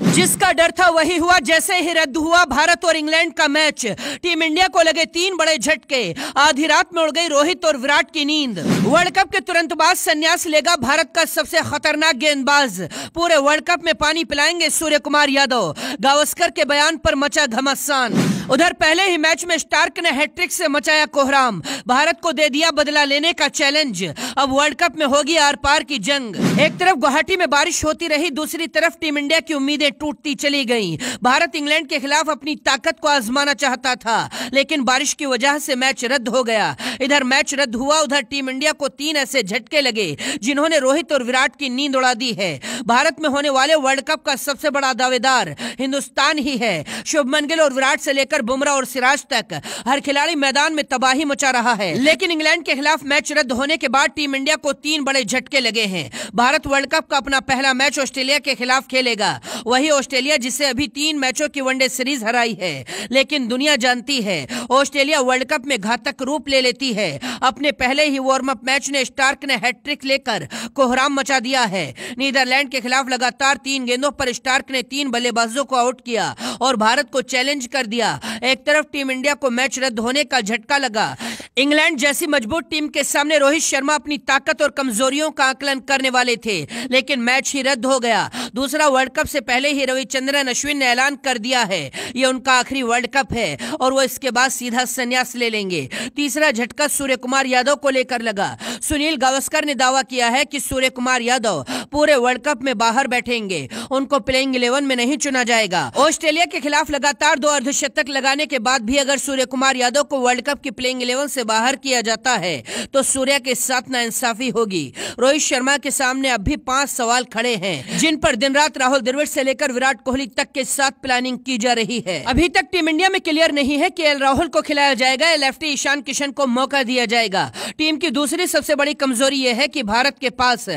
जिसका डर था वही हुआ जैसे ही रद्द हुआ भारत और इंग्लैंड का मैच टीम इंडिया को लगे तीन बड़े झटके आधी रात में उड़ गई रोहित और विराट की नींद वर्ल्ड कप के तुरंत बाद संन्यास लेगा भारत का सबसे खतरनाक गेंदबाज पूरे वर्ल्ड कप में पानी पिलाएंगे सूर्य कुमार यादव गावस्कर के बयान पर मचा घमासान उधर पहले ही मैच में स्टार्क ने हैट्रिक से मचाया कोहराम भारत को दे दिया बदला लेने का चैलेंज अब वर्ल्ड कप में होगी आर पार की जंग एक तरफ गुवाहाटी में बारिश होती रही दूसरी तरफ टीम इंडिया की उम्मीदें टूटती चली गईं भारत इंग्लैंड के खिलाफ अपनी ताकत को आजमाना चाहता था लेकिन बारिश की वजह से मैच रद्द हो गया इधर मैच रद्द हुआ उधर टीम इंडिया को तीन ऐसे झटके लगे जिन्होंने रोहित और विराट की नींद उड़ा दी है भारत में होने वाले वर्ल्ड कप का सबसे बड़ा दावेदार हिंदुस्तान ही है शुभमन गिल और विराट से लेकर लेकर बुमराह और सिराज तक हर खिलाड़ी मैदान में तबाही मचा रहा है लेकिन इंग्लैंड के खिलाफ मैच रद्द होने के बाद टीम इंडिया को तीन बड़े झटके लगे हैं भारत वर्ल्ड कप का अपना पहला मैच ऑस्ट्रेलिया के खिलाफ खेलेगा वही ऑस्ट्रेलिया जिसे अभी तीन मैचों की वनडे सीरीज हराई है लेकिन दुनिया जानती है ऑस्ट्रेलिया वर्ल्ड कप में घातक रूप ले लेती है अपने पहले ही वार्म अप मैच ने स्टार्क ने हैट्रिक लेकर कोहराम मचा दिया है नीदरलैंड के खिलाफ लगातार तीन गेंदों पर स्टार्क ने तीन बल्लेबाजों को आउट किया और भारत को चैलेंज कर दिया एक तरफ टीम इंडिया को मैच रद्द होने का झटका लगा इंग्लैंड जैसी मजबूत टीम के सामने रोहित शर्मा अपनी ताकत और कमजोरियों का आकलन करने वाले थे लेकिन मैच ही रद्द हो गया दूसरा वर्ल्ड कप से पहले ही रविचंद्रन अश्विन ने ऐलान कर दिया है ये उनका आखिरी वर्ल्ड कप है और वो इसके बाद सीधा संन्यास ले लेंगे तीसरा झटका सूर्य कुमार यादव को लेकर लगा सुनील गावस्कर ने दावा किया है कि सूर्य कुमार यादव पूरे वर्ल्ड कप में बाहर बैठेंगे उनको प्लेइंग इलेवन में नहीं चुना जाएगा ऑस्ट्रेलिया के खिलाफ लगातार दो अर्धशतक लगाने के बाद भी अगर सूर्य कुमार यादव को वर्ल्ड कप की प्लेइंग इलेवन से से बाहर किया जाता है तो सूर्या के साथ नाइंसाफी होगी रोहित शर्मा के सामने अब भी पांच सवाल खड़े हैं जिन पर दिन रात राहुल द्रविड़ से लेकर विराट कोहली तक के साथ प्लानिंग की जा रही है अभी तक टीम इंडिया में क्लियर नहीं है की एल राहुल को खिलाया जाएगा या लेफ्टी ईशान किशन को मौका दिया जाएगा टीम की दूसरी सबसे बड़ी कमजोरी यह है की भारत के पास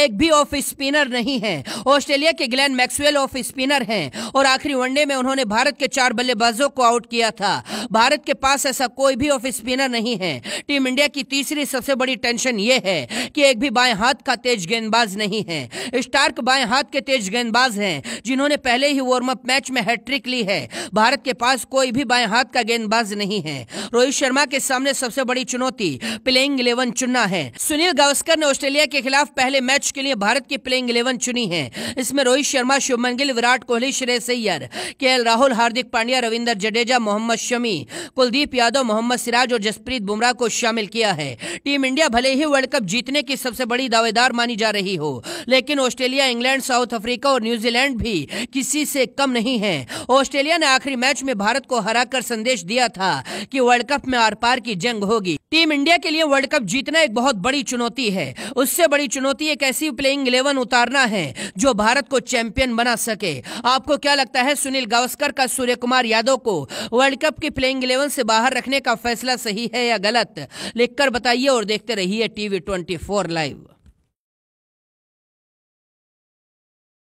एक भी ऑफ स्पिनर नहीं है ऑस्ट्रेलिया के ग्लैन मैक्सवेल ऑफ स्पिनर है और आखिरी वनडे में उन्होंने भारत के चार बल्लेबाजों को आउट किया था भारत के पास ऐसा कोई भी ऑफ स्पिनर नहीं नहीं है टीम इंडिया की तीसरी सबसे बड़ी टेंशन ये है कि एक भी बाएं हाथ का तेज गेंदबाज नहीं है स्टार्क बाएं हाथ के तेज गेंदबाज हैं जिन्होंने पहले ही वार्म अप मैच में हैट्रिक ली है भारत के पास कोई भी बाएं हाथ का गेंदबाज नहीं है रोहित शर्मा के सामने सबसे बड़ी चुनौती प्लेइंग इलेवन चुनना है सुनील गावस्कर ने ऑस्ट्रेलिया के खिलाफ पहले मैच के लिए भारत की प्लेइंग इलेवन चुनी है इसमें रोहित शर्मा शुभमन गिल विराट कोहली श्रेय सैयर के राहुल हार्दिक पांड्या रविंदर जडेजा मोहम्मद शमी कुलदीप यादव मोहम्मद सिराज और जसप्रीत बुमराह को शामिल किया है टीम इंडिया भले ही वर्ल्ड कप जीतने की सबसे बड़ी दावेदार मानी जा रही हो लेकिन ऑस्ट्रेलिया इंग्लैंड साउथ अफ्रीका और न्यूजीलैंड भी किसी से कम नहीं है ऑस्ट्रेलिया ने आखिरी मैच में भारत को हराकर संदेश दिया था कि वर्ल्ड कप में आर पार की जंग होगी टीम इंडिया के लिए वर्ल्ड कप जीतना एक बहुत बड़ी चुनौती है उससे बड़ी चुनौती एक ऐसी प्लेइंग इलेवन उतारना है जो भारत को चैंपियन बना सके आपको क्या लगता है सुनील गावस्कर का सूर्य कुमार यादव को वर्ल्ड कप की प्लेइंग इलेवन से बाहर रखने का फैसला सही है या गलत लिखकर बताइए और देखते रहिए टीवी ट्वेंटी लाइव